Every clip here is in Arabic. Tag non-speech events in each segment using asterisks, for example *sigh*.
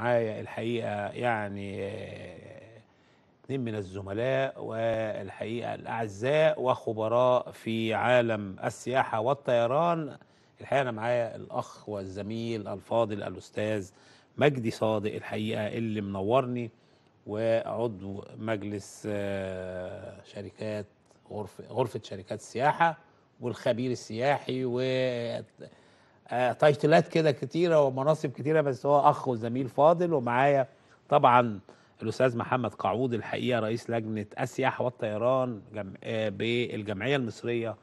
معايا الحقيقة يعني اتنين من الزملاء والحقيقة الأعزاء وخبراء في عالم السياحة والطيران الحقيقة أنا معايا الأخ والزميل الفاضل الأستاذ مجدي صادق الحقيقة اللي منورني وعضو مجلس آه، شركات غرفة, غرفة شركات السياحة والخبير السياحي و آه، تايتلات كده كتيره ومناصب كتيره بس هو اخ وزميل فاضل ومعايا طبعا الاستاذ محمد قعود الحقيقه رئيس لجنه السياحه والطيران جم... آه، بالجمعيه المصريه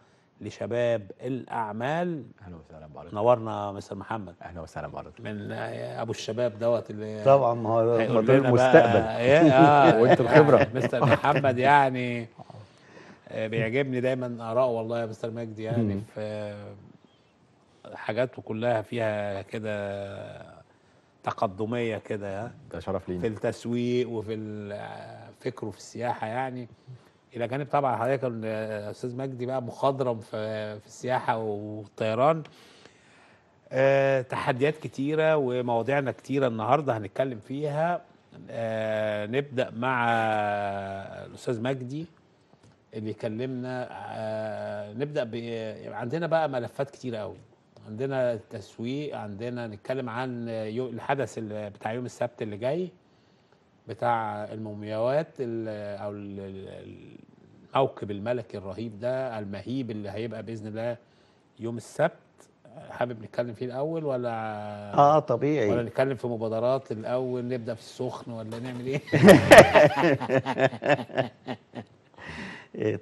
لشباب الاعمال اهلا وسهلا بارك نورنا مستر محمد اهلا وسهلا بارك من آه، ابو الشباب دوت اللي طبعا ما هو المستقبل *laughs* إيه، آه *laughs* وانت الخبره *laughs* مستر محمد يعني بيعجبني دايما اراءه والله يا مستر مجدي يعني في حاجات وكلها فيها كده تقدميه كده ده شرف لينا في التسويق وفي الفكر وفي السياحه يعني الى جانب طبعا حضرتك الاستاذ مجدي بقى مخضرم في, السياحه والطيران أه تحديات كتيره ومواضيعنا كتيره النهارده هنتكلم فيها أه نبدا مع الاستاذ مجدي اللي كلمنا أه نبدا عندنا بقى ملفات كتيره قوي عندنا تسويق عندنا نتكلم عن الحدث بتاع يوم السبت اللي جاي بتاع المومياوات او الموكب الملكي الرهيب ده المهيب اللي هيبقى باذن الله يوم السبت حابب نتكلم فيه الاول ولا اه طبيعي ولا نتكلم في مبادرات الاول نبدا في السخن ولا نعمل ايه *laughs*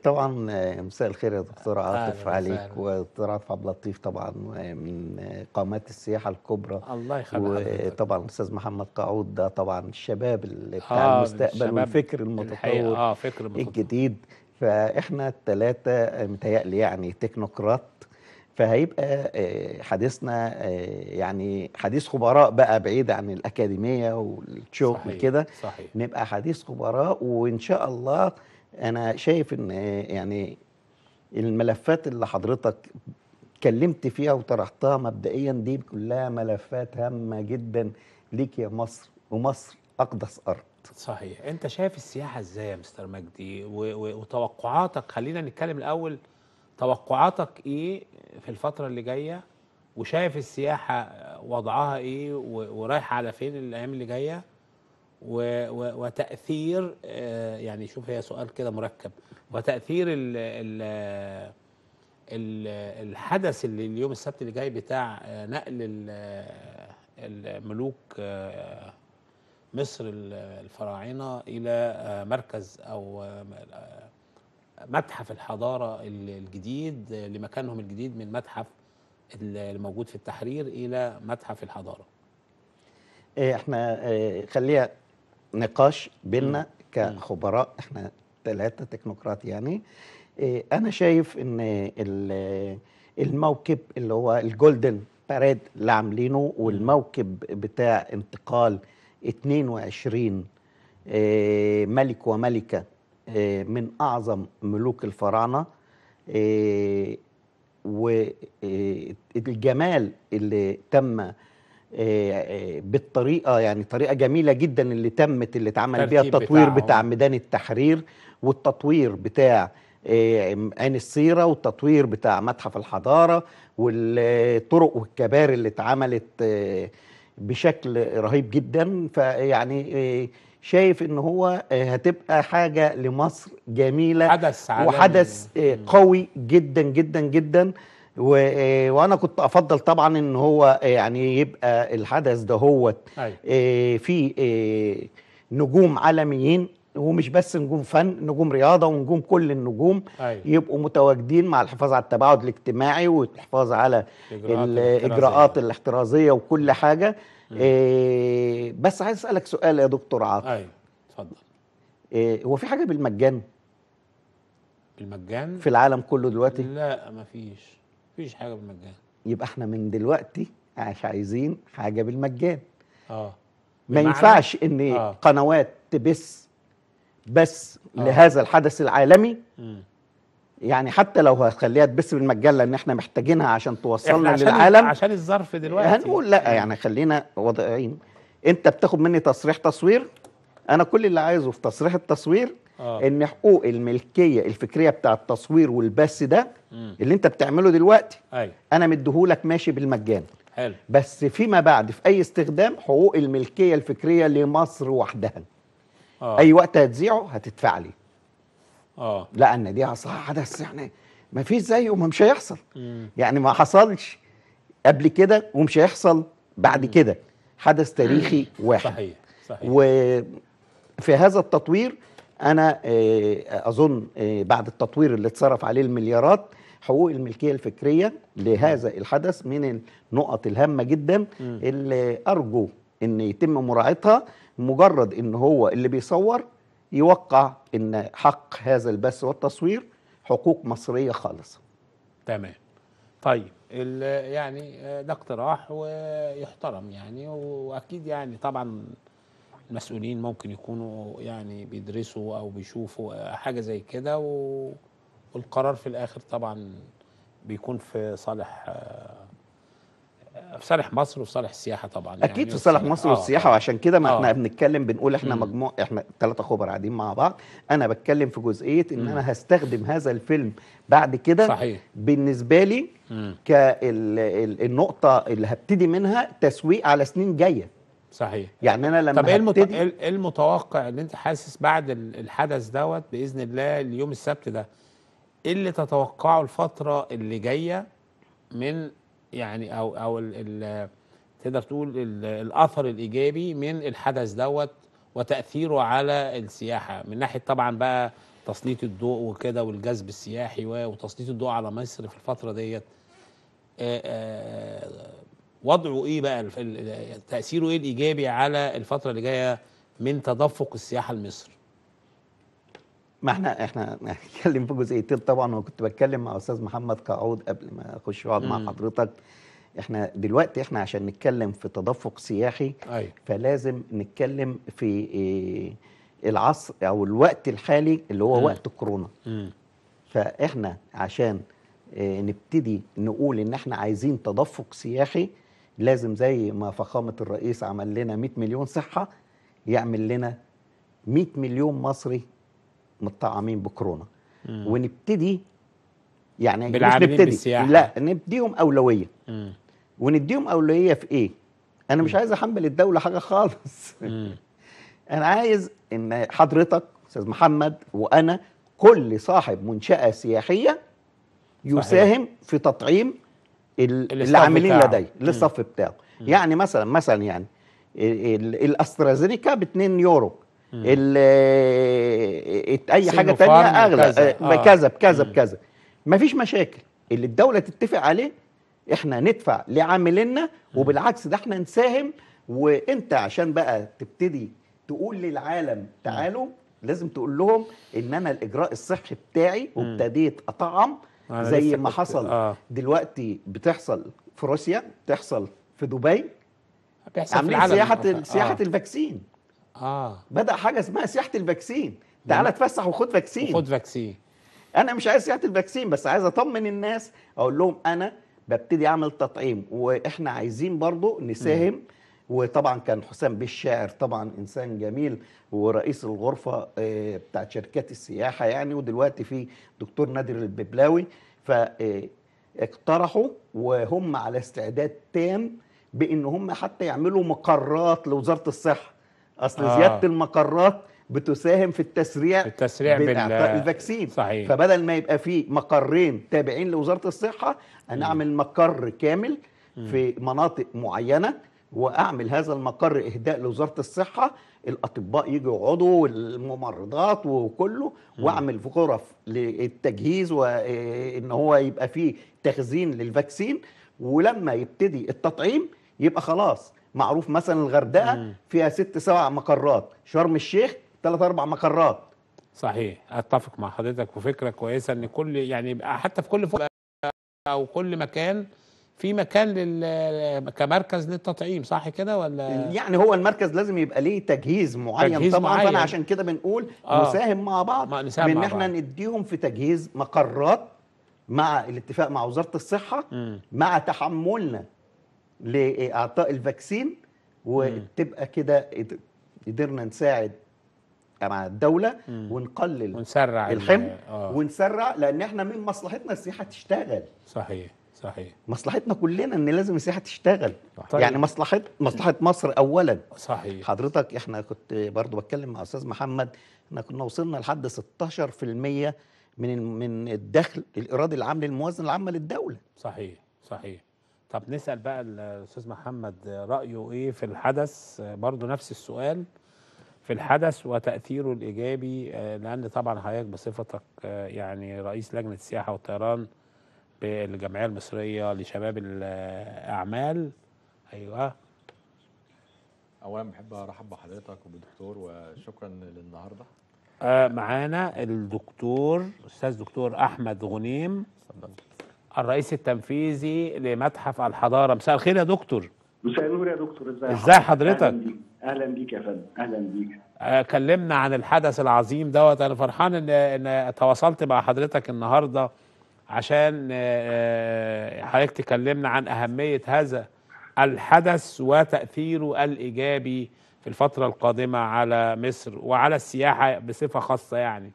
طبعا آه، مساء الخير يا دكتور عاطف عليك ودكتور عاطف عبد اللطيف طبعا آه، من آه، قامات السياحه الكبرى الله يخليك وطبعا الاستاذ محمد قعود ده طبعا الشباب اللي بتاع آه المستقبل والفكر المتطور آه فكر المتطور الجديد فاحنا الثلاثه متهيألي يعني تكنوقراط فهيبقى حديثنا يعني حديث خبراء بقى بعيد عن الأكاديمية والشغل كده نبقى حديث خبراء وإن شاء الله انا شايف ان يعني الملفات اللي حضرتك اتكلمت فيها وطرحتها مبدئيا دي كلها ملفات هامه جدا ليك يا مصر ومصر اقدس ارض صحيح انت شايف السياحه ازاي يا مستر مجدي وتوقعاتك خلينا نتكلم الاول توقعاتك ايه في الفتره اللي جايه وشايف السياحه وضعها ايه ورايحه على فين الايام اللي جايه و وتاثير آه، يعني شوف هي سؤال كده مركب وتاثير ال ال الحدث اللي اليوم السبت اللي جاي بتاع آه، نقل آه، الملوك مصر الفراعنه الى مركز او متحف الحضاره الجديد لمكانهم الجديد من متحف الموجود في التحرير الى متحف الحضاره إيه، احنا إيه، خليها نقاش بيننا كخبراء احنا ثلاثه تكنوقراط يعني إيه، انا شايف ان الموكب اللي هو الجولدن باريد اللي عاملينه والموكب بتاع انتقال 22 إيه، ملك وملكه إيه، من اعظم ملوك الفراعنه والجمال اللي تم آه، آه، بالطريقه يعني طريقه جميله جدا اللي تمت اللي اتعمل بيها التطوير بتاع, ميدان التحرير والتطوير بتاع آه، عين السيره والتطوير بتاع متحف الحضاره والطرق والكباري اللي اتعملت بشكل رهيب جدا فيعني شايف ان هو هتبقى حاجه لمصر جميله حدث وحدث قوي جدا جدا جدا آه، وانا كنت افضل طبعا ان هو آه، يعني يبقى الحدث ده هو أيوه. آه، في نجوم عالميين ومش بس نجوم فن نجوم رياضه ونجوم كل النجوم أيوة. يبقوا متواجدين مع الحفاظ على التباعد الاجتماعي والحفاظ على الاجراءات, الإجراءات الاحترازيه وكل حاجه إيه بس عايز اسالك سؤال يا دكتور عاطف ايوه اتفضل إيه هو في حاجه بالمجان بالمجان في العالم كله دلوقتي لا مفيش مفيش حاجه بالمجان يبقى احنا من دلوقتي مش عايزين حاجه بالمجان اه ما ينفعش ان آه. قنوات تبث بس آه. لهذا الحدث العالمي م. يعني حتى لو هتخليها تبث بالمجان لان احنا محتاجينها عشان توصلنا عشان للعالم عشان الظرف دلوقتي هنقول لا يعني خلينا واضحين انت بتاخد مني تصريح تصوير انا كل اللي عايزه في تصريح التصوير آه. ان حقوق الملكيه الفكريه بتاع التصوير والبث ده مم. اللي انت بتعمله دلوقتي أي. أيوة. انا مديهولك ماشي بالمجان حلو بس فيما بعد في اي استخدام حقوق الملكيه الفكريه لمصر وحدها آه. اي وقت هتذيعه هتدفع لي اه لان دي دي حدث يعني ما فيش زيه ما مش هيحصل مم. يعني ما حصلش قبل كده ومش هيحصل بعد كده حدث تاريخي واحد صحيح صحيح وفي هذا التطوير انا آه، اظن آه، بعد التطوير اللي اتصرف عليه المليارات حقوق الملكيه الفكريه لهذا الحدث من النقط الهامه جدا اللي ارجو ان يتم مراعاتها مجرد ان هو اللي بيصور يوقع ان حق هذا البث والتصوير حقوق مصريه خالصه تمام طيب يعني ده اقتراح ويحترم يعني واكيد يعني طبعا مسؤولين ممكن يكونوا يعني بيدرسوا او بيشوفوا حاجه زي كده و... والقرار في الاخر طبعا بيكون في صالح في صالح مصر وفي صالح السياحه طبعا يعني. اكيد يعني في صالح مصر آه، والسياحه آه وعشان كده ما آه احنا بنتكلم بنقول احنا مجموع احنا ثلاثه خبر قاعدين مع بعض انا بتكلم في جزئيه ان مم. انا هستخدم هذا الفيلم بعد كده صحيح بالنسبه لي كالنقطه اللي هبتدي منها تسويق على سنين جايه صحيح يعني انا لما طب ايه هبتدي... إيه- إيه المتوقع اللي انت حاسس بعد الحدث دوت باذن الله اليوم السبت ده ايه اللي تتوقعه الفتره اللي جايه من يعني او او ال ال تقدر تقول ال الاثر الايجابي من الحدث دوت وتاثيره على السياحه من ناحيه طبعا بقى تسليط الضوء وكده والجذب السياحي وتسليط الضوء على مصر في الفتره ديت آه، آه، وضعه ايه بقى يعني تاثيره ايه الايجابي على الفتره اللي جايه من تدفق السياحه لمصر ما احنا احنا *laughs* هنتكلم في جزئيتين طبعا وكنت بتكلم مع استاذ محمد قعود قبل ما اخش اقعد مع حضرتك احنا دلوقتي احنا عشان نتكلم في تدفق سياحي أي. فلازم نتكلم في ايه العصر او الوقت الحالي اللي هو م. وقت كورونا م. فاحنا عشان إيه نبتدي نقول ان احنا عايزين تدفق سياحي لازم زي ما فخامه الرئيس عمل لنا 100 مليون صحه يعمل لنا 100 مليون مصري متطعمين بكورونا ونبتدي يعني مش نبتدي بالسياحة. لا نديهم اولويه مم. ونديهم اولويه في ايه انا مش مم. عايز احمل الدوله حاجه خالص *laughs* انا عايز ان حضرتك استاذ محمد وانا كل صاحب منشاه سياحيه يساهم صحيح. في تطعيم اللي عاملين لدي للصف بتاعه يعني مثلا مثلا يعني الاسترازينيكا ب 2 يورو اي حاجه تانية اغلى كذا آه، آه. بكذا بكذا مفيش مشاكل اللي الدوله تتفق عليه احنا ندفع لعاملنا وبالعكس ده احنا نساهم وانت عشان بقى تبتدي تقول للعالم تعالوا لازم تقول لهم ان انا الاجراء الصحي بتاعي وابتديت اطعم زي ما حصل آه. دلوقتي بتحصل في روسيا بتحصل في دبي بيحصل في سياحه آه. سياحه الفاكسين اه بدا حاجه اسمها سياحه الفاكسين تعالى اتفسح وخد فاكسين خد فاكسين انا مش عايز سياحه الفاكسين بس عايز اطمن الناس اقول لهم انا ببتدي اعمل تطعيم واحنا عايزين برضو نساهم م. وطبعا كان حسام بالشاعر طبعا انسان جميل ورئيس الغرفه آه، بتاعت شركات السياحه يعني ودلوقتي في دكتور نادر الببلاوي فاقترحوا وهم على استعداد تام بان هم حتى يعملوا مقرات لوزاره الصحه اصل آه. زياده المقرات بتساهم في التسريع التسريع باعطاء الفاكسين صحيح. فبدل ما يبقى في مقرين تابعين لوزاره الصحه انا اعمل مقر كامل م. في مناطق معينه واعمل هذا المقر اهداء لوزاره الصحه الاطباء يجوا يقعدوا والممرضات وكله واعمل غرف للتجهيز وان هو يبقى فيه تخزين للفاكسين ولما يبتدي التطعيم يبقى خلاص معروف مثلا الغردقه فيها ست سبع مقرات شرم الشيخ ثلاث اربع مقرات صحيح اتفق مع حضرتك وفكره كويسه ان كل يعني حتى في كل فوق او كل مكان في مكان لل... كمركز للتطعيم صح كده ولا يعني هو المركز لازم يبقى ليه تجهيز معين تجهيز طبعا معين. فانا عشان كده بنقول آه. نساهم مع بعض بان احنا بعض. نديهم في تجهيز مقرات مع الاتفاق مع وزاره الصحه م. مع تحملنا لاعطاء الفاكسين وتبقى كده قدرنا نساعد مع الدولة مم. ونقلل ونسرع الحمل آه. ونسرع لأن احنا من مصلحتنا السياحة تشتغل صحيح صحيح مصلحتنا كلنا ان لازم السياحه تشتغل طيب. يعني مصلحه مصلحه مصر اولا صحيح حضرتك احنا كنت برضو بتكلم مع استاذ محمد احنا كنا وصلنا لحد 16% من من الدخل الايراد العام للموازنه العامه للدوله صحيح صحيح طب نسال بقى الاستاذ محمد رايه ايه في الحدث برضو نفس السؤال في الحدث وتاثيره الايجابي آه، لان طبعا حضرتك بصفتك آه، يعني رئيس لجنه السياحه والطيران بالجمعيه المصريه لشباب الاعمال ايوه اولا بحب ارحب بحضرتك وبالدكتور وشكرا للنهارده آه معانا الدكتور استاذ دكتور احمد غنيم الرئيس التنفيذي لمتحف الحضاره مساء الخير يا دكتور مساء النور يا دكتور ازاي ازاي حضرتك اهلا بيك اهلا بيك يا فندم اهلا بيك آه، كلمنا عن الحدث العظيم دوت انا فرحان ان ان تواصلت مع حضرتك النهارده عشان آه، آه، حضرتك تكلمنا عن أهمية هذا الحدث وتأثيره الإيجابي في الفترة القادمة على مصر وعلى السياحة بصفة خاصة يعني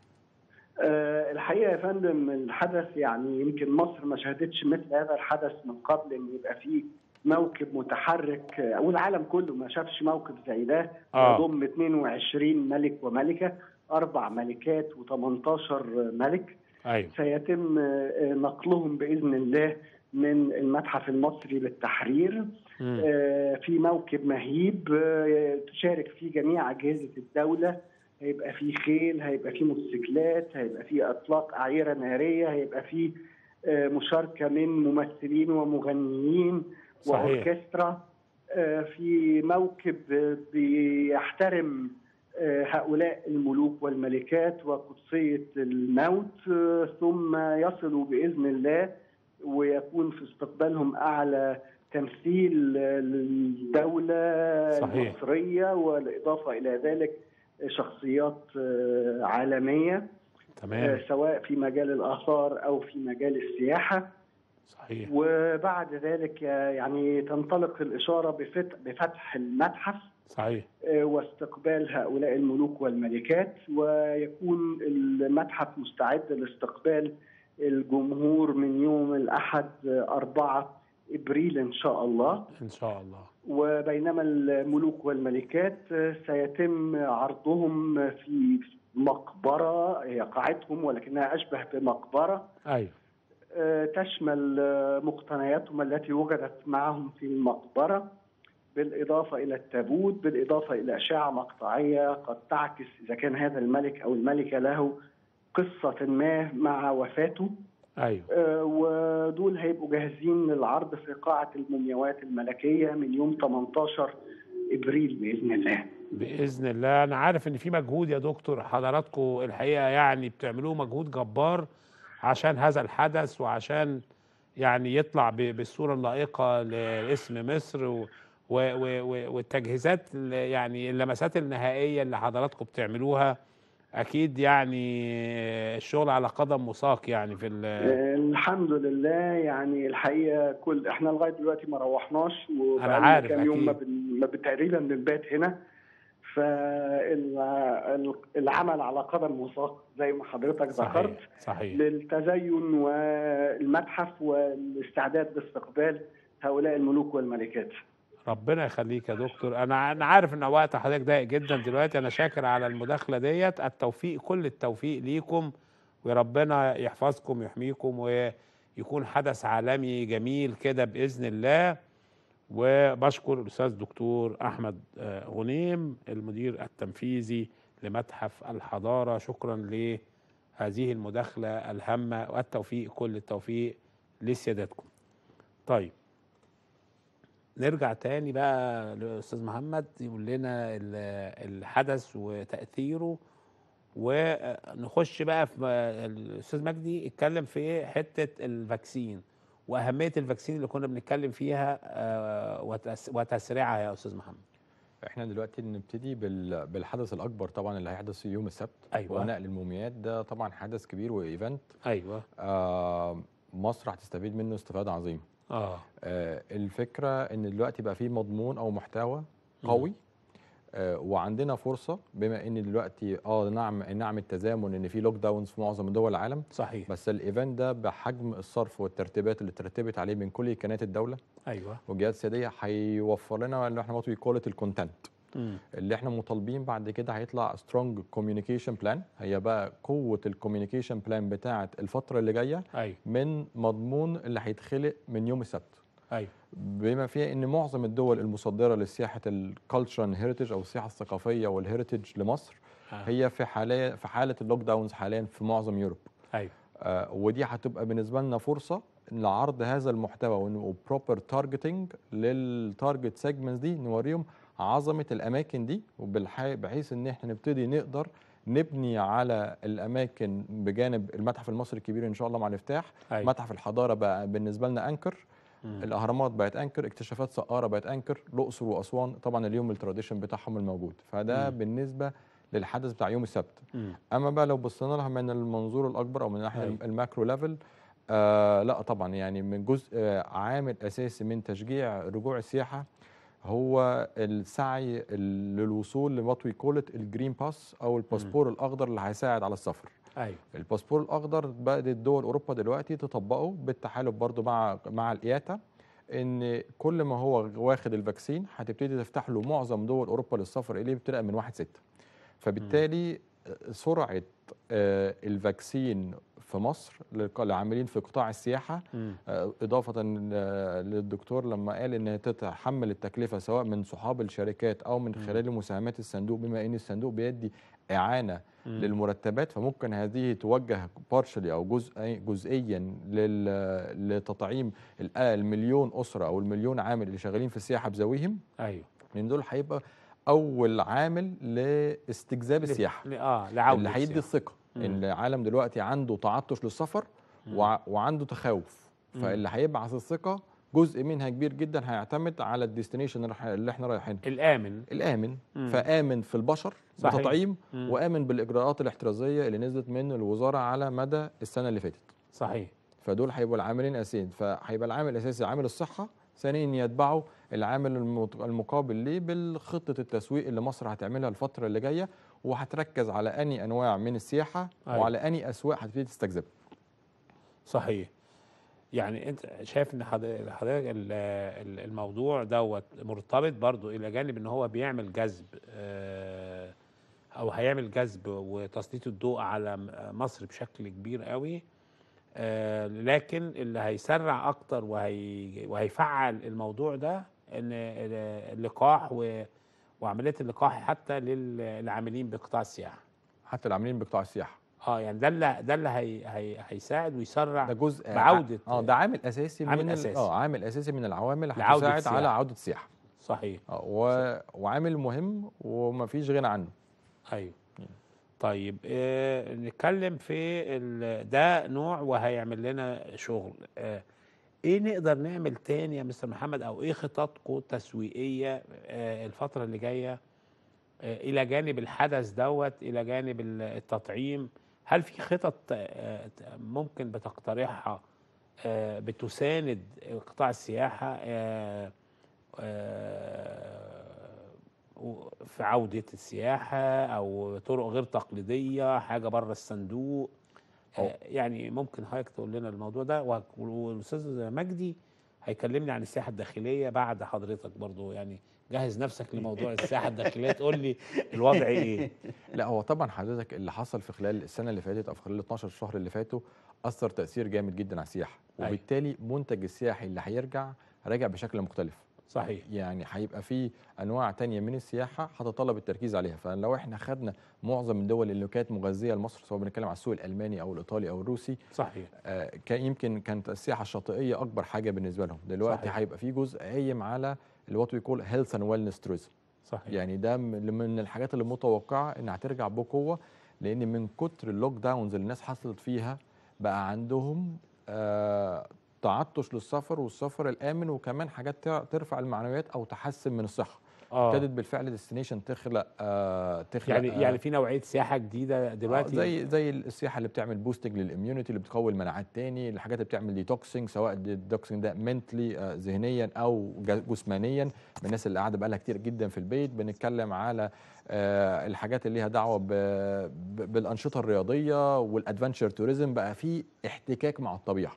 آه، الحقيقه يا فندم الحدث يعني يمكن مصر ما شهدتش مثل هذا الحدث من قبل ان يبقى فيه موكب متحرك والعالم كله ما شافش موكب زي ده آه. يضم 22 ملك وملكه اربع ملكات و18 ملك أيوة. سيتم آه، نقلهم باذن الله من المتحف المصري للتحرير آه، في موكب مهيب آه، تشارك فيه جميع اجهزه الدوله هيبقى في خيل هيبقى في موتوسيكلات هيبقى في اطلاق اعيره ناريه هيبقى في مشاركه من ممثلين ومغنيين واوركسترا في موكب بيحترم هؤلاء الملوك والملكات وقدسية الموت ثم يصلوا بإذن الله ويكون في استقبالهم أعلى تمثيل للدولة صحيح. المصرية والإضافة إلى ذلك شخصيات آه، عالمية تمام. آه، سواء في مجال الآثار أو في مجال السياحة صحيح. وبعد ذلك يعني تنطلق الإشارة بفتح المتحف صحيح آه، واستقبال هؤلاء الملوك والملكات ويكون المتحف مستعد لاستقبال الجمهور من يوم الأحد 4 آه، إبريل إن شاء الله إن شاء الله وبينما الملوك والملكات آه، سيتم عرضهم في مقبرة هي قاعتهم ولكنها أشبه بمقبرة أيوه تشمل مقتنياتهم التي وجدت معهم في المقبره بالإضافة إلى التابوت بالإضافة إلى أشعة مقطعية قد تعكس إذا كان هذا الملك أو الملكة له قصة ما مع وفاته أيوة. آه، ودول هيبقوا جاهزين للعرض في قاعة المومياوات الملكية من يوم 18 إبريل بإذن الله بإذن الله أنا عارف إن في مجهود يا دكتور حضراتكم الحقيقة يعني بتعملوه مجهود جبار عشان هذا الحدث وعشان يعني يطلع بالصورة اللائقة لاسم مصر و... والتجهيزات يعني اللمسات النهائيه اللي حضراتكم بتعملوها اكيد يعني الشغل على قدم وساق يعني في الحمد لله يعني الحقيقه كل احنا لغايه دلوقتي ما روحناش وبقالنا كام أكيد. يوم ما تقريبا بنبات هنا فالعمل على قدم وساق زي ما حضرتك ذكرت صحيح. للتزين والمتحف والاستعداد لاستقبال هؤلاء الملوك والملكات ربنا يخليك يا دكتور انا انا عارف ان وقت حضرتك ضايق جدا دلوقتي انا شاكر على المداخله ديت التوفيق كل التوفيق ليكم وربنا يحفظكم ويحميكم ويكون حدث عالمي جميل كده باذن الله وبشكر الاستاذ دكتور احمد آه، غنيم المدير التنفيذي لمتحف الحضاره شكرا لهذه المداخله الهامه والتوفيق كل التوفيق لسيادتكم طيب نرجع تاني بقى للاستاذ محمد يقول لنا الحدث وتاثيره ونخش بقى في الاستاذ مجدي اتكلم في حته الفاكسين واهميه الفاكسين اللي كنا بنتكلم فيها آه، وتسريعها يا استاذ محمد احنا دلوقتي نبتدي بالحدث الاكبر طبعا اللي هيحدث يوم السبت أيوة. ونقل الموميات ده طبعا حدث كبير وايفنت ايوه آه مصر هتستفيد منه استفاده عظيمه آه. آه الفكره ان دلوقتي بقى في مضمون او محتوى قوي آه وعندنا فرصه بما ان دلوقتي اه نعم نعم التزامن ان في لوك داونز في معظم دول العالم صحيح بس الايفنت ده بحجم الصرف والترتيبات اللي ترتبت عليه من كل كيانات الدوله ايوه والجهات السياديه هيوفر لنا اللي احنا بنقول كواليتي الكونتنت اللي احنا مطالبين بعد كده هيطلع سترونج كوميونيكيشن بلان هي بقى قوه الكوميونيكيشن بلان بتاعه الفتره اللي جايه أي. من مضمون اللي هيتخلق من يوم السبت أي. بما فيها ان معظم الدول المصدره لسياحه الكالتشرال هيريتج او السياحه الثقافيه والهيريتج لمصر آه. هي في حاله في حاله اللوك داونز حاليا في معظم يوروب ايوه آه ودي هتبقى بالنسبه لنا فرصه لعرض هذا المحتوى وبروبر تارجتنج للتارجت سيجمنتس دي نوريهم عظمه الاماكن دي بحيث ان احنا نبتدي نقدر نبني على الاماكن بجانب المتحف المصري الكبير ان شاء الله مع الافتتاح أيوة. متحف الحضاره بقى بالنسبه لنا انكر مم. الاهرامات بقت انكر اكتشافات سقاره بقت انكر الاقصر واسوان طبعا اليوم التراديشن بتاعهم الموجود فده مم. بالنسبه للحدث بتاع يوم السبت مم. اما بقى لو بصينا لها من المنظور الاكبر او من الناحيه أيوة. الماكرو ليفل آه لا طبعا يعني من جزء آه عامل اساسي من تشجيع رجوع السياحه هو السعي للوصول لوات وي كول الجرين باس او الباسبور الاخضر اللي هيساعد على السفر ايوه الباسبور الاخضر بدات دول اوروبا دلوقتي تطبقه بالتحالف برضو مع مع الاياتا ان كل ما هو واخد الفاكسين هتبتدي تفتح له معظم دول اوروبا للسفر اليه ابتداء من 1 6 فبالتالي سرعه آه، الفاكسين في مصر لعاملين في قطاع السياحه آه، اضافه آه، للدكتور لما قال ان تتحمل التكلفه سواء من صحاب الشركات او من خلال مساهمات الصندوق بما ان الصندوق بيدي اعانه م. للمرتبات فممكن هذه توجه بارشلي او جزء جزئيا لتطعيم المليون اسره او المليون عامل اللي شغالين في السياحه بذويهم ايوه لان دول هيبقى اول عامل لاستجذاب السياحه اه لعوده اللي هيدي الثقه العالم دلوقتي عنده تعطش للسفر وعنده تخوف فاللي هيبعث الثقه جزء منها كبير جدا هيعتمد على الديستنيشن اللي احنا رايحين الامن الامن مم. فامن في البشر صحيح. بتطعيم وامن بالاجراءات الاحترازيه اللي نزلت من الوزاره على مدى السنه اللي فاتت صحيح فدول هيبقوا العاملين اساسيين فهيبقى العامل الاساسي عامل الصحه ثانيا يتبعه العامل المقابل ليه بالخطه التسويق اللي مصر هتعملها الفتره اللي جايه وهتركز على اني انواع من السياحه أيوة. وعلى اني اسواق هتبتدي تستجذبها صحيح يعني انت شايف ان حضرتك الموضوع دوت مرتبط برضو الى جانب ان هو بيعمل جذب آه، او هيعمل جذب وتسليط الضوء على مصر بشكل كبير قوي آه، لكن اللي هيسرع اكتر وهي وهيفعل الموضوع ده ان اللقاح و وعمليه اللقاح حتى للعاملين بقطاع السياحه حتى العاملين بقطاع السياحه اه يعني ده اللي ده اللي هي هي هيساعد ويسرع ده جزء بعوده اه ده عامل اساسي عامل من اساسي اه عامل اساسي من العوامل هتساعد على عوده السياحه صحيح آه، و... وعامل مهم وما فيش غنى عنه ايوه طيب آه نتكلم في ال... ده نوع وهيعمل لنا شغل آه ايه نقدر نعمل تاني يا مستر محمد او ايه خططكم التسويقيه آه، الفتره اللي جايه آه، الى جانب الحدث دوت الى جانب التطعيم هل في خطط آه، ممكن بتقترحها بتساند قطاع السياحه في عوده السياحه او طرق غير تقليديه حاجه بره الصندوق آه، يعني ممكن حضرتك تقول لنا الموضوع ده والاستاذ مجدي هيكلمني عن السياحه الداخليه بعد حضرتك برضو يعني جهز نفسك لموضوع السياحه الداخليه تقول لي الوضع ايه *laughs* لا هو طبعا حضرتك اللي حصل في خلال السنه اللي فاتت او في خلال 12 شهر اللي فاتوا اثر تاثير جامد جدا على السياحه أيوه. وبالتالي منتج السياحي اللي هيرجع راجع بشكل مختلف صحيح يعني هيبقى في انواع تانية من السياحه هتطلب التركيز عليها فلو احنا خدنا معظم الدول اللي كانت مغذيه لمصر سواء بنتكلم على السوق الالماني او الايطالي او الروسي صحيح آه كان يمكن كانت السياحه الشاطئيه اكبر حاجه بالنسبه لهم دلوقتي هيبقى في جزء قايم على الوات وات كول هيلث اند ويلنس تريزم صحيح يعني ده من الحاجات اللي متوقعه ان هترجع بقوه لان من كتر اللوك داونز اللي الناس حصلت فيها بقى عندهم آه تعطش للسفر والسفر الامن وكمان حاجات ترفع المعنويات او تحسن من الصحه آه. ابتدت بالفعل ديستنيشن تخلق آه تخلق يعني آه يعني في نوعيه سياحه جديده آه، دلوقتي آه زي زي السياحه اللي بتعمل بوستنج للاميونتي اللي بتقوي المناعات تاني الحاجات اللي بتعمل ديتوكسنج سواء الديتوكسنج ده منتلي آه ذهنيا او جسمانيا من الناس اللي قاعده بقالها كتير جدا في البيت بنتكلم على آه الحاجات اللي ليها دعوه بالانشطه الرياضيه والادفنتشر توريزم بقى في احتكاك مع الطبيعه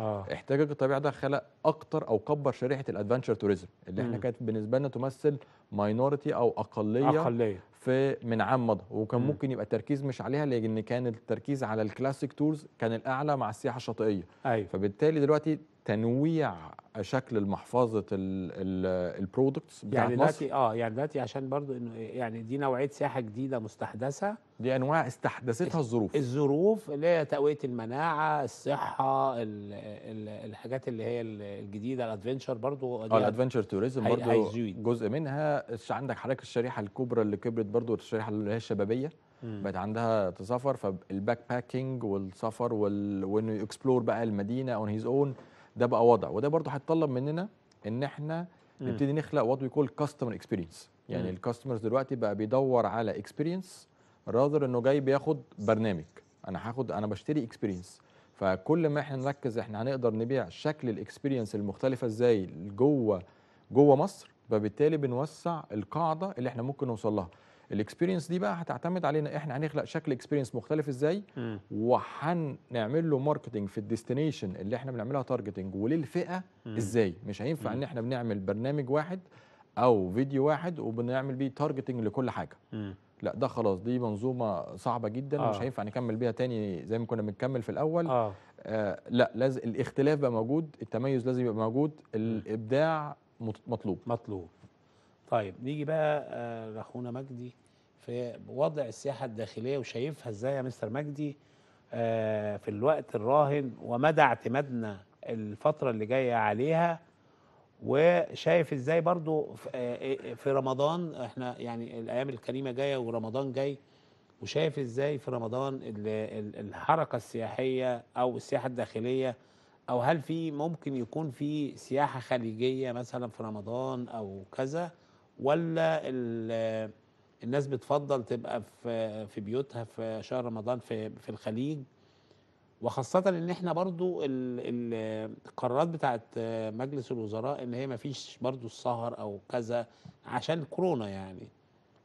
آه. احتجاج الطبيعي ده خلق اكتر او كبر شريحه الادفنتشر توريزم اللي احنا كانت بالنسبه لنا تمثل ماينورتي او اقليه اقليه في من عام مضى وكان م. ممكن يبقى التركيز مش عليها لان كان التركيز على الكلاسيك تورز كان الاعلى مع السياحه الشاطئيه أيوه. فبالتالي دلوقتي تنويع شكل المحفظه البرودكتس يعني دلوقتي اه يعني دلوقتي عشان برضو انه يعني دي نوعيه سياحه جديده مستحدثه دي انواع استحدثتها الظروف الظروف اللي هي تقويه المناعه الصحه الـ الـ الحاجات اللي هي الجديده الادفنشر برضو اه الادفنشر توريزم برضو جزء منها عندك حضرتك الشريحه الكبرى اللي كبرت برضو الشريحه اللي هي الشبابيه بقت عندها تسافر فالباك باكينج والسفر وانه يكسبلور بقى المدينه اون هيز اون ده بقى وضع وده برضو هيتطلب مننا ان احنا نبتدي نخلق وات وي كول كاستمر اكسبيرينس يعني الكاستمرز دلوقتي بقى بيدور على اكسبيرينس راذر انه جاي بياخد برنامج انا هاخد انا بشتري اكسبيرينس فكل ما احنا نركز احنا هنقدر نبيع شكل الاكسبيرينس المختلفه ازاي جوه جوه مصر فبالتالي بنوسع القاعده اللي احنا ممكن نوصل لها الاكسبيرينس دي بقى هتعتمد علينا احنا هنخلق شكل اكسبيرينس مختلف ازاي وهنعمل له ماركتنج في الديستنيشن اللي احنا بنعملها تارجتنج وللفئه مم. ازاي مش هينفع مم. ان احنا بنعمل برنامج واحد او فيديو واحد وبنعمل بيه تارجتنج لكل حاجه مم. لا ده خلاص دي منظومه صعبه جدا آه. مش هينفع نكمل بيها تاني زي ما كنا بنكمل في الاول آه. آه لا لازم الاختلاف بقى موجود التميز لازم يبقى موجود الابداع مطلوب مطلوب طيب نيجي بقى آه، لاخونا مجدي في وضع السياحه الداخليه وشايفها ازاي يا مستر مجدي آه، في الوقت الراهن ومدى اعتمادنا الفتره اللي جايه عليها وشايف ازاي برضو آه، آه، في رمضان احنا يعني الايام الكريمه جايه ورمضان جاي وشايف ازاي في رمضان الحركه السياحيه او السياحه الداخليه او هل في ممكن يكون في سياحه خليجيه مثلا في رمضان او كذا ولا الناس بتفضل تبقى في في بيوتها في شهر رمضان في في الخليج وخاصة ان احنا برضو القرارات بتاعت مجلس الوزراء ان هي مفيش برضو السهر او كذا عشان كورونا يعني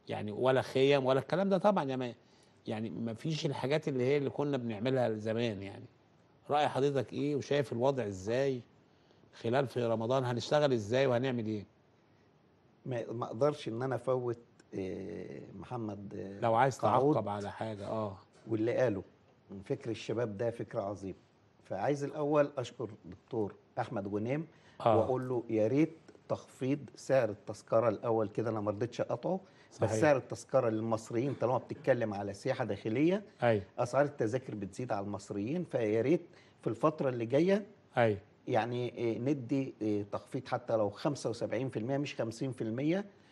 يعني ولا خيم ولا الكلام ده طبعا يا ما يعني مفيش الحاجات اللي هي اللي كنا بنعملها زمان يعني رأي حضرتك ايه وشايف الوضع ازاي خلال في رمضان هنشتغل ازاي وهنعمل ايه ما اقدرش ان انا افوت آه، محمد آه، لو عايز تعقب على حاجه اه واللي قاله فكر الشباب ده فكر عظيم فعايز الاول اشكر دكتور احمد غنيم آه. واقول له يا ريت تخفيض سعر التذكره الاول كده انا ما رضيتش اقطعه بس سعر التذكره للمصريين طالما بتتكلم على سياحه داخليه أي. اسعار التذاكر بتزيد على المصريين فيا ريت في الفتره اللي جايه ايوه يعني آه، ندي تخفيض حتى لو 75% مش 50%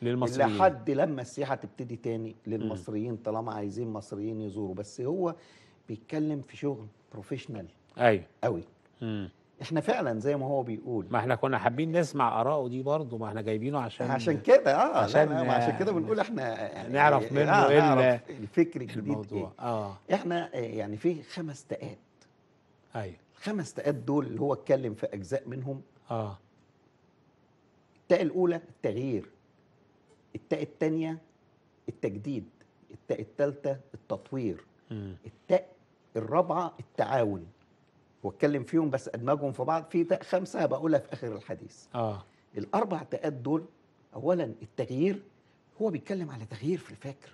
للمصريين لحد لما السياحه تبتدي تاني للمصريين طالما عايزين مصريين يزوروا بس هو بيتكلم في شغل بروفيشنال ايوه قوي مم. احنا فعلا زي ما هو بيقول ما احنا كنا حابين نسمع اراءه دي برضه ما احنا جايبينه عشان عشان كده اه عشان لا لا عشان كده يعني بنقول احنا يعني *laughs* نعرف آه، منه آه ايه نعرف الفكر الجديد الموضوع إيه؟ اه احنا آه، يعني في خمس تقات ايوه الخمس تقات دول اللي هو اتكلم في اجزاء منهم اه الدقه الاولى التغيير التاء التانية التجديد التاء التالتة التطوير التاء الرابعه التعاون واتكلم فيهم بس ادمجهم في بعض في تاء خمسه بقولها في اخر الحديث اه الاربع تاءات دول اولا التغيير هو بيتكلم على تغيير في الفكر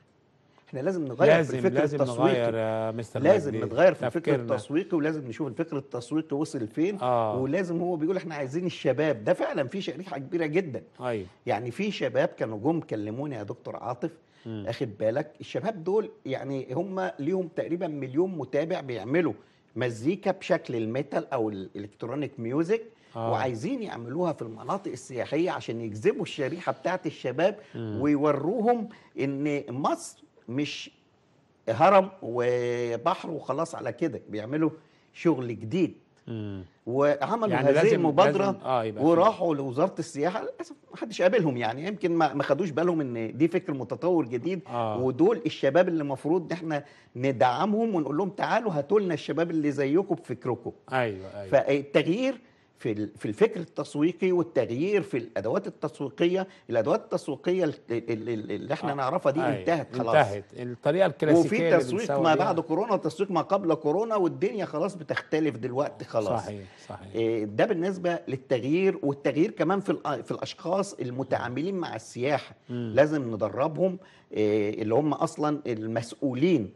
احنا لازم نغير لازم في الفكر لازم التسويقي نغير يا آه، مستر لازم نتغير في الفكر التسويقي ولازم نشوف الفكر التسويقي وصل فين آه. ولازم هو بيقول احنا عايزين الشباب ده فعلا في شريحه كبيره جدا أيوه. يعني في شباب كانوا جم كلموني يا دكتور عاطف اخد بالك الشباب دول يعني هم ليهم تقريبا مليون متابع بيعملوا مزيكا بشكل الميتال او الالكترونيك ميوزك آه. وعايزين يعملوها في المناطق السياحيه عشان يجذبوا الشريحه بتاعت الشباب م. ويوروهم ان مصر مش هرم وبحر وخلاص على كده بيعملوا شغل جديد وعملوا يعني هذه المبادره آه وراحوا لوزاره السياحه للاسف ما حدش قابلهم يعني يمكن ما خدوش بالهم ان دي فكر متطور جديد آه. ودول الشباب اللي المفروض ان احنا ندعمهم ونقول لهم تعالوا هاتوا لنا الشباب اللي زيكم بفكركم ايوه ايوه فالتغيير في في الفكر التسويقي والتغيير في الادوات التسويقيه الادوات التسويقيه اللي احنا آه. نعرفها دي آه. انتهت خلاص انتهت الطريقه الكلاسيكيه وفي تسويق ما بعد كورونا وتسويق ما قبل كورونا والدنيا خلاص بتختلف دلوقتي خلاص صحيح صحيح آه، ده بالنسبه للتغيير والتغيير كمان في في الاشخاص المتعاملين مع السياحه م. لازم ندربهم آه، اللي هم اصلا المسؤولين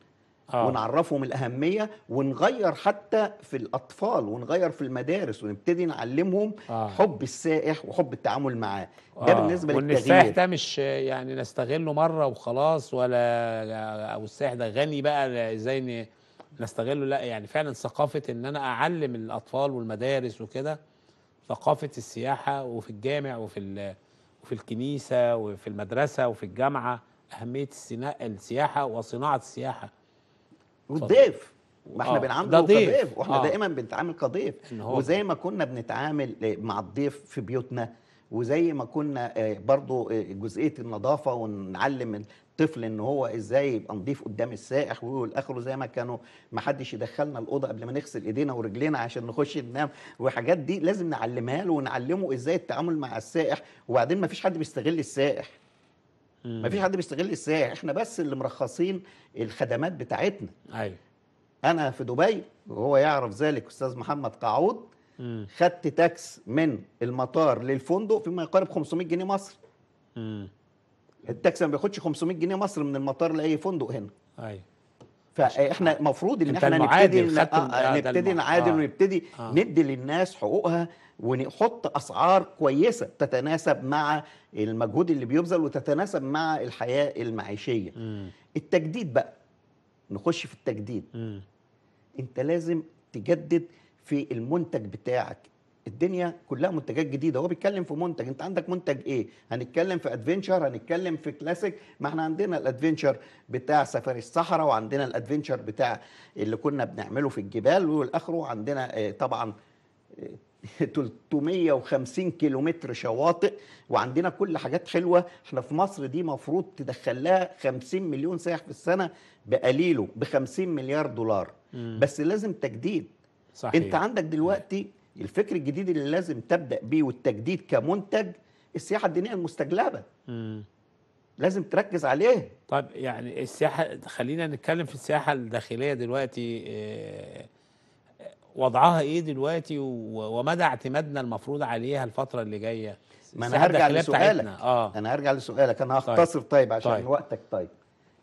آه. ونعرفهم الأهمية ونغير حتى في الأطفال ونغير في المدارس ونبتدي نعلمهم آه. حب السائح وحب التعامل معاه ده آه. بالنسبة للتغيير والسائح ده مش يعني نستغله مرة وخلاص ولا أو السائح ده غني بقى زي نستغله لا يعني فعلا ثقافة إن أنا أعلم الأطفال والمدارس وكده ثقافة السياحة وفي الجامع وفي وفي الكنيسة وفي المدرسة وفي الجامعة أهمية السياحة وصناعة السياحة والضيف ما احنا آه. بنعامله كضيف واحنا آه. دائما بنتعامل كضيف وزي ما كنا بنتعامل آه، مع الضيف في بيوتنا وزي ما كنا آه، برضو آه، جزئيه النظافه ونعلم الطفل ان هو ازاي يبقى نضيف قدام السائح اخره زي ما كانوا ما حدش يدخلنا الاوضه قبل ما نغسل ايدينا ورجلينا عشان نخش ننام وحاجات دي لازم نعلمها له ونعلمه ازاي التعامل مع السائح وبعدين ما فيش حد بيستغل السائح ما فيش حد بيستغل السياح احنا بس اللي مرخصين الخدمات بتاعتنا ايوه انا في دبي وهو يعرف ذلك استاذ محمد قعود خدت تاكس من المطار للفندق فيما يقارب 500 جنيه مصري التاكسي ما بياخدش 500 جنيه مصر من المطار لاي فندق هنا ايوه فاحنا المفروض آه. ان احنا نبتدي آه، آه، نبتدي نعادل ونبتدي ندي للناس حقوقها ونحط اسعار كويسه تتناسب مع المجهود اللي بيبذل وتتناسب مع الحياه المعيشيه م. التجديد بقى نخش في التجديد م. انت لازم تجدد في المنتج بتاعك الدنيا كلها منتجات جديده هو بيتكلم في منتج انت عندك منتج ايه هنتكلم في ادفنتشر هنتكلم في كلاسيك ما احنا عندنا الادفنتشر بتاع سفاري الصحراء وعندنا الادفنتشر بتاع اللي كنا بنعمله في الجبال والاخر عندنا آه، طبعا 350 آه، *laughs* كيلومتر شواطئ وعندنا كل حاجات حلوه احنا في مصر دي مفروض تدخل لها 50 مليون سائح في السنه بقليله ب 50 مليار دولار م. بس لازم تجديد صحيح. انت عندك دلوقتي الفكر الجديد اللي لازم تبدا بيه والتجديد كمنتج السياحه الدينيه المستجلبه مم. لازم تركز عليه طيب يعني السياحه خلينا نتكلم في السياحه الداخليه دلوقتي آه، وضعها ايه دلوقتي ومدى اعتمادنا المفروض عليها الفتره اللي جايه ما انا هرجع لسؤالك آه. انا هرجع لسؤالك انا هختصر طيب, طيب عشان طيب. وقتك طيب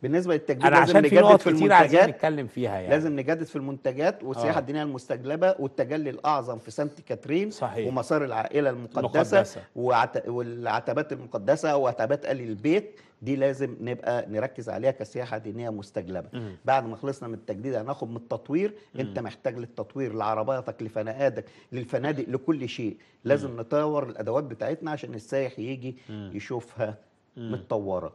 بالنسبه للتجديد أنا لازم عشان في نقط في كتير عايزين نتكلم فيها يعني لازم نجدد في المنتجات والسياحه آه. الدينيه المستجلبه والتجلي الاعظم في سانت كاترين صحيح. ومسار العائله المقدسه, المقدسة. وعت... والعتبات المقدسه وعتبات ال البيت دي لازم نبقى نركز عليها كسياحه دينيه مستجلبه مم. بعد ما خلصنا من التجديد هناخد من التطوير مم. انت محتاج للتطوير لعرباتك لفنادقك للفنادق لكل شيء لازم مم. نطور الادوات بتاعتنا عشان السائح يجي مم. يشوفها مم. متطوره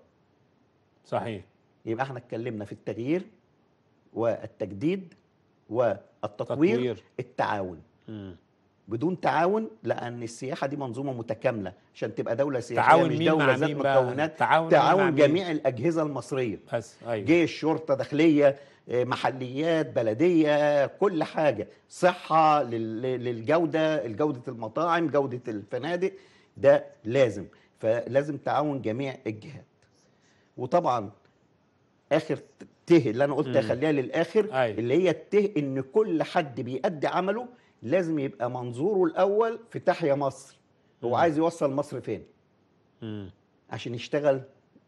صحيح يبقى احنا اتكلمنا في التغيير والتجديد والتطوير تطوير. التعاون م. بدون تعاون لان السياحه دي منظومه متكامله عشان تبقى دوله سياحيه تعاون مش دوله ذات مكونات تعاون, تعاون جميع الاجهزه المصريه بس أيوة. جيش شرطه داخليه آه، محليات بلديه كل حاجه صحه للجوده جوده المطاعم جوده الفنادق ده لازم فلازم تعاون جميع الجهات وطبعا اخر ت اللي انا قلت اخليها للاخر أيوة. اللي هي الت ان كل حد بيأدي عمله لازم يبقى منظوره الاول في تحيا مصر هو عايز يوصل مصر فين مم. عشان يشتغل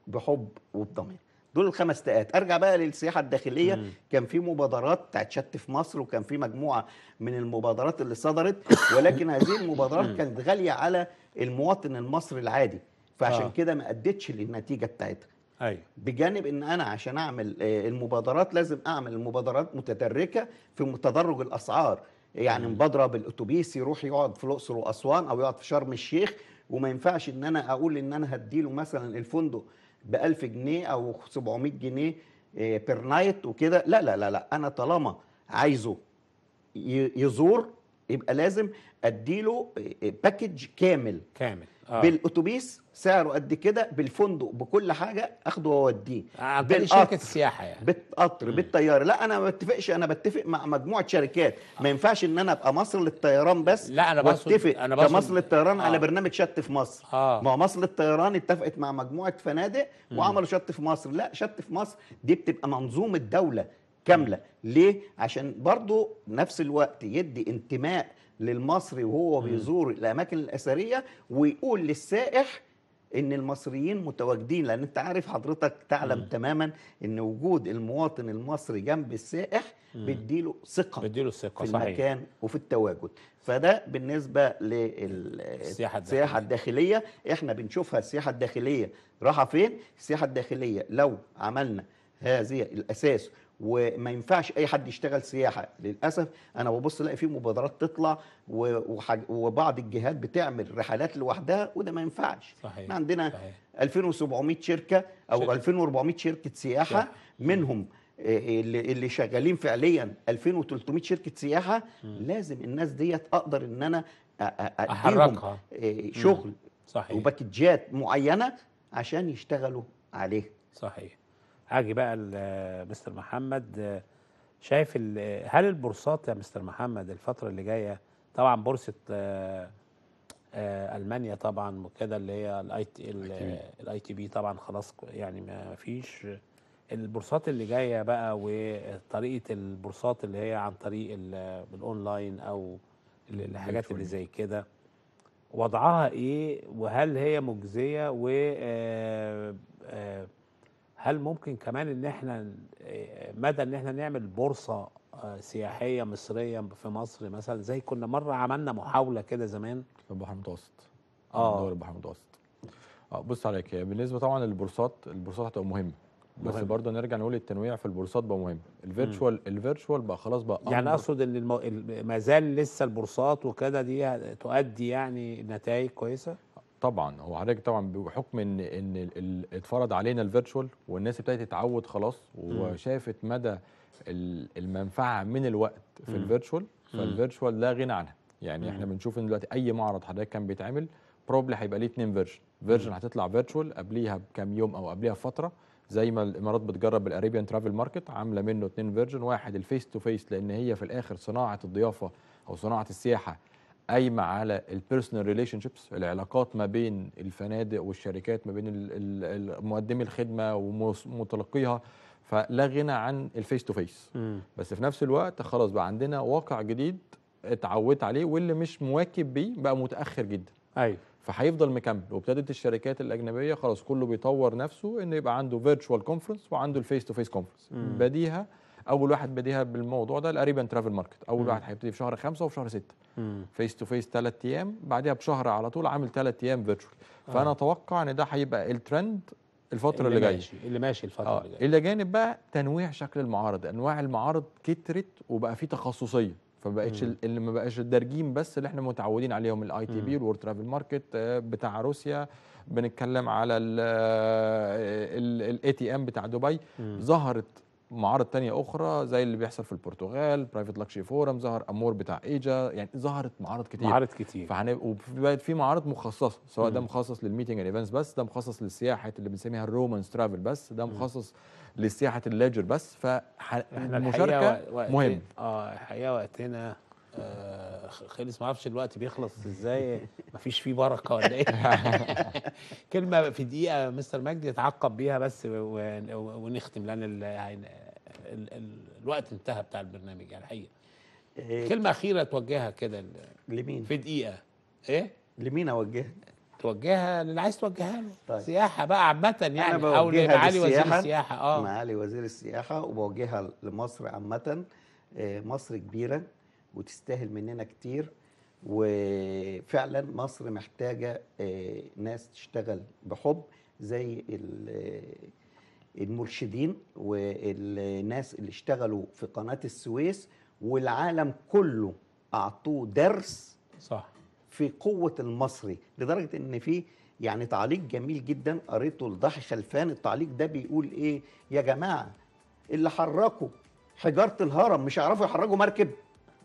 بحب وبضمير دول الخمس تقات ارجع بقى للسياحه الداخليه مم. كان في مبادرات بتاعت شت في مصر وكان في مجموعه من المبادرات اللي صدرت *coughs* ولكن هذه المبادرات كانت غاليه على المواطن المصري العادي فعشان آه. كده ما ادتش للنتيجه بتاعتها أيوة. بجانب ان انا عشان اعمل آه، المبادرات لازم اعمل المبادرات متدركه في تدرج الاسعار يعني مبادره بالاتوبيس يروح يقعد في الاقصر واسوان او يقعد في شرم الشيخ وما ينفعش ان انا اقول ان انا هديله مثلا الفندق ب 1000 جنيه او 700 جنيه بير آه، نايت وكده لا لا لا لا انا طالما عايزه يزور يبقى لازم اديله باكج آه، آه، كامل كامل آه. بالاتوبيس سعره قد كده بالفندق بكل حاجه اخده واوديه آه، عن شركه السياحه يعني بالقطر بالطياره لا انا ما بتفقش انا بتفق مع مجموعه شركات ما ينفعش ان انا ابقى مصر للطيران بس لا انا بتفق انا بصد... كمصر للطيران آه. على برنامج شت في مصر آه. ما هو مصر للطيران اتفقت مع مجموعه فنادق وعملوا شت في مصر لا شت في مصر دي بتبقى منظومه دوله كامله ليه عشان برضو نفس الوقت يدي انتماء للمصري وهو بيزور الاماكن الاثريه ويقول للسائح ان المصريين متواجدين لان انت عارف حضرتك تعلم م. تماما ان وجود المواطن المصري جنب السائح بيديله ثقه بيديله ثقه في صحيح. المكان وفي التواجد فده بالنسبه للسياحه الداخلية. الداخليه احنا بنشوفها السياحه الداخليه راحه فين السياحه الداخليه لو عملنا هذه الاساس وما ينفعش اي حد يشتغل سياحه للاسف انا ببص الاقي في مبادرات تطلع وبعض الجهات بتعمل رحلات لوحدها وده ما ينفعش صحيح. احنا عندنا صحيح. 2700 شركه او شركة. 2400 شركه سياحه صح. منهم إيه، إيه، اللي اللي شغالين فعليا 2300 شركه سياحه م. لازم الناس ديت اقدر ان انا احركها شغل صحيح وباكجات معينه عشان يشتغلوا عليه صحيح اجي بقى لمستر محمد شايف هل البورصات يا مستر محمد الفتره اللي جايه طبعا بورصه آه، المانيا طبعا وكده اللي هي الاي تي الاي تي بي طبعا خلاص يعني ما فيش البورصات اللي جايه بقى وطريقه البورصات اللي هي عن طريق الاونلاين او الحاجات اللي زي كده وضعها ايه وهل هي مجزيه و آه، آه، هل ممكن كمان ان احنا آه، مدى ان احنا نعمل بورصه آه، سياحيه مصريه في مصر مثلا زي كنا مره عملنا محاوله كده زمان في البحر المتوسط اه دول البحر المتوسط اه بص عليك بالنسبه طبعا للبورصات البورصات هتبقى مهمه بس مهم. برضه نرجع نقول التنويع في البورصات بقى مهم الفيرتشوال الفيرتشوال بقى خلاص بقى يعني اقصد ان المو... ما زال لسه البورصات وكده دي تؤدي يعني نتائج كويسه طبعا هو حضرتك طبعا بحكم ان ان اتفرض علينا الفيرتشوال والناس ابتدت تتعود خلاص وشافت مدى المنفعه من الوقت في الفيرتشوال فالفيرتشوال لا غنى عنها يعني احنا بنشوف ان دلوقتي اي معرض حضرتك كان بيتعمل بروبلي هيبقى ليه اتنين فيرجن فيرجن هتطلع فيرتشوال قبليها بكام يوم او قبليها بفتره زي ما الامارات بتجرب الاريبيان ترافل ماركت عامله منه اتنين فيرجن واحد الفيس تو فيس لان هي في الاخر صناعه الضيافه او صناعه السياحه قايمه على البيرسونال ريليشن شيبس العلاقات ما بين الفنادق والشركات ما بين مقدمي الخدمه ومتلقيها فلا غنى عن الفيس تو فيس بس في نفس الوقت خلاص بقى عندنا واقع جديد اتعودت عليه واللي مش مواكب بيه بقى متاخر جدا ايوه فهيفضل مكمل وابتدت الشركات الاجنبيه خلاص كله بيطور نفسه انه يبقى عنده فيرتشوال كونفرنس وعنده الفيس تو فيس كونفرنس بديهه اول واحد بديها بالموضوع ده الاريبيان ترافل ماركت اول واحد هيبتدي في شهر خمسة وفي شهر ستة فيس تو فيس ثلاث ايام بعدها بشهر على طول عامل ثلاث ايام فيرتشوال آه. فانا آه. اتوقع ان ده هيبقى الترند الفترة اللي, اللي جاية اللي ماشي الفترة آه. اللي جاية إلى جانب بقى تنويع شكل المعارض أنواع المعارض كترت وبقى في تخصصية فبقتش اللي ما بقاش الدرجين بس اللي احنا متعودين عليهم الاي تي بي الورد ترافل ماركت بتاع روسيا بنتكلم على الاي تي ام بتاع دبي ظهرت معارض تانية أخرى زي اللي بيحصل في البرتغال برايفت لكشي فورم ظهر أمور بتاع إيجا يعني ظهرت معارض كتير معارض كتير وبقت في معارض مخصصة سواء ده مخصص للميتنج ايفنتس بس ده مخصص للسياحة اللي بنسميها الرومانس ترافل بس ده مخصص لسياحة الليجر بس فالمشاركة مهم اه الحقيقة وقتنا آه، خلص ما اعرفش الوقت بيخلص ازاي *laughs* مفيش فيه بركه ولا ايه *laughs* كلمه في دقيقه مستر مجدي يتعقب بيها بس ونختم لان الـ يعني الـ الـ الوقت انتهى بتاع البرنامج يعني الحقيقه إيه؟ كلمه اخيره توجهها كده لمين في دقيقه ايه لمين اوجهها توجهها للي عايز توجهها له طيب. سياحه بقى عامه يعني او لمعالي وزير السياحه اه معالي وزير السياحه وبوجهها لمصر عامه آه، مصر كبيره وتستاهل مننا كتير وفعلا مصر محتاجه آه، ناس تشتغل بحب زي آه، المرشدين والناس اللي اشتغلوا في قناه السويس والعالم كله اعطوه درس صح في قوه المصري لدرجه ان في يعني تعليق جميل جدا قريته لضحي خلفان التعليق ده بيقول ايه يا جماعه اللي حركوا حجاره الهرم مش هيعرفوا يحركوا مركب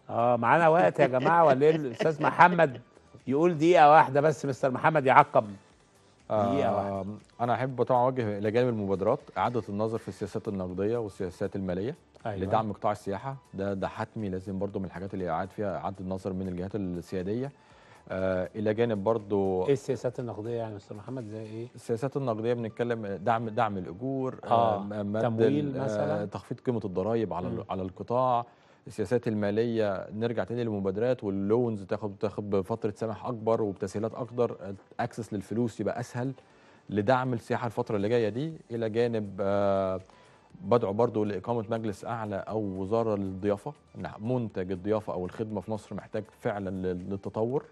اه معانا وقت يا جماعه ولا الاستاذ محمد يقول دقيقه واحده بس مستر محمد يعقب دقيقه آه، واحده انا احب طبعا اوجه الى جانب المبادرات اعاده النظر في السياسات النقديه والسياسات الماليه أيوة. لدعم قطاع السياحه ده ده حتمي لازم برضو من الحاجات اللي اعاد فيها اعاده النظر من الجهات السياديه آه الى جانب برضو ايه السياسات النقديه يعني مستر محمد زي ايه السياسات النقديه بنتكلم دعم دعم الاجور آه, آه تمويل مثلا آه تخفيض قيمه الضرائب على على القطاع السياسات الماليه نرجع تاني للمبادرات واللونز تاخد تاخد بفتره سماح اكبر وبتسهيلات اكتر اكسس للفلوس يبقى اسهل لدعم السياحه الفتره اللي جايه دي الى جانب آه بدعو برضو لإقامة مجلس أعلى أو وزارة للضيافة نعم، منتج الضيافة أو الخدمة في مصر محتاج فعلا للتطور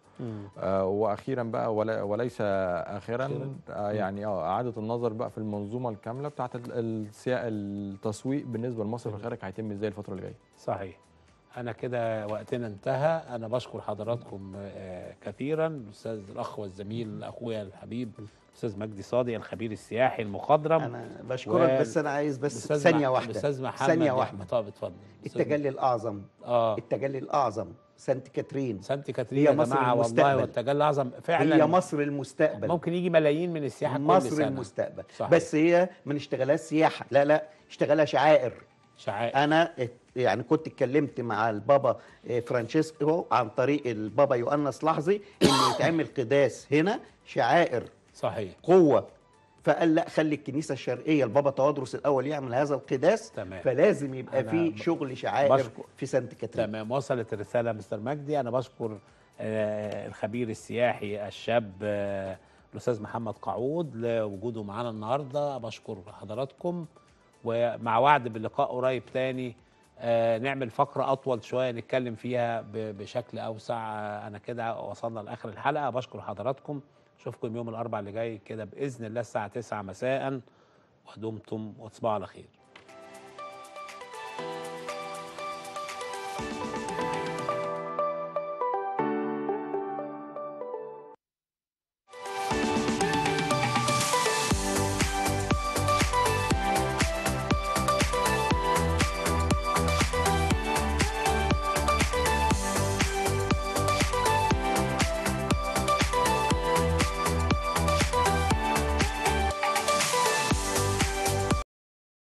آه وأخيرا بقى وليس آخرا آه يعني آه إعادة النظر بقى في المنظومة الكاملة بتاعت السياق التسويق بالنسبة لمصر في الخارج هيتم إزاي الفترة اللي جاية صحيح أنا كده وقتنا انتهى أنا بشكر حضراتكم آه، كثيرا الأستاذ الأخ والزميل أخويا الحبيب استاذ مجدي صادق الخبير السياحي المخضرم انا بشكرك و... بس انا عايز بس ثانيه واحده استاذ محمد ثانيه واحده طب اتفضل التجلي الاعظم اه التجلي الاعظم سانت كاترين سانت كاترين يا مصر جماعه المستقبل. والله والتجلي الاعظم فعلا هي مصر المستقبل ممكن يجي ملايين من السياحه مصر سنة. المستقبل صحيح. بس هي ما نشتغلهاش سياحه لا لا اشتغلها شعائر شعائر انا يعني كنت اتكلمت مع البابا آه، فرانشيسكو عن طريق البابا يؤنس لحظي ان يتعمل قداس هنا شعائر صحيح قوه فقال لا خلي الكنيسه الشرقيه البابا تواضروس الاول يعمل هذا القداس تمام. فلازم يبقى في شغل شعائر بشكر. في سانت كاترين تمام وصلت الرساله مستر مجدي انا بشكر آه الخبير السياحي الشاب آه الاستاذ محمد قعود لوجوده معانا النهارده بشكر حضراتكم ومع وعد باللقاء قريب تاني آه نعمل فقره اطول شويه نتكلم فيها بشكل اوسع آه، انا كده وصلنا لاخر الحلقه بشكر حضراتكم اشوفكم يوم الاربعاء اللي جاي كده باذن الله الساعه 9 مساء ودمتم وتصبحوا على خير